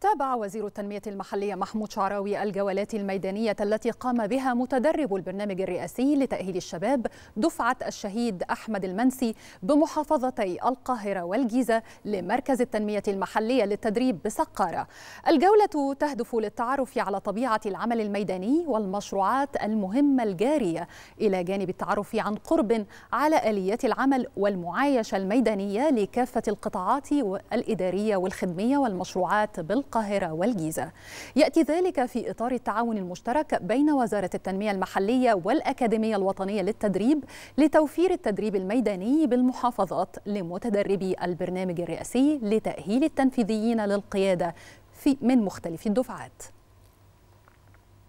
تابع وزير التنمية المحلية محمود شعراوي الجولات الميدانية التي قام بها متدرب البرنامج الرئاسي لتأهيل الشباب دفعة الشهيد أحمد المنسي بمحافظتي القاهرة والجيزة لمركز التنمية المحلية للتدريب بسقارة الجولة تهدف للتعرف على طبيعة العمل الميداني والمشروعات المهمة الجارية إلى جانب التعرف عن قرب على آليات العمل والمعايشة الميدانية لكافة القطاعات الإدارية والخدمية والمشروعات بالقرى القاهرة والجيزة يأتي ذلك في إطار التعاون المشترك بين وزارة التنمية المحلية والأكاديمية الوطنية للتدريب لتوفير التدريب الميداني بالمحافظات لمتدربي البرنامج الرئاسي لتأهيل التنفيذيين للقيادة في من مختلف الدفعات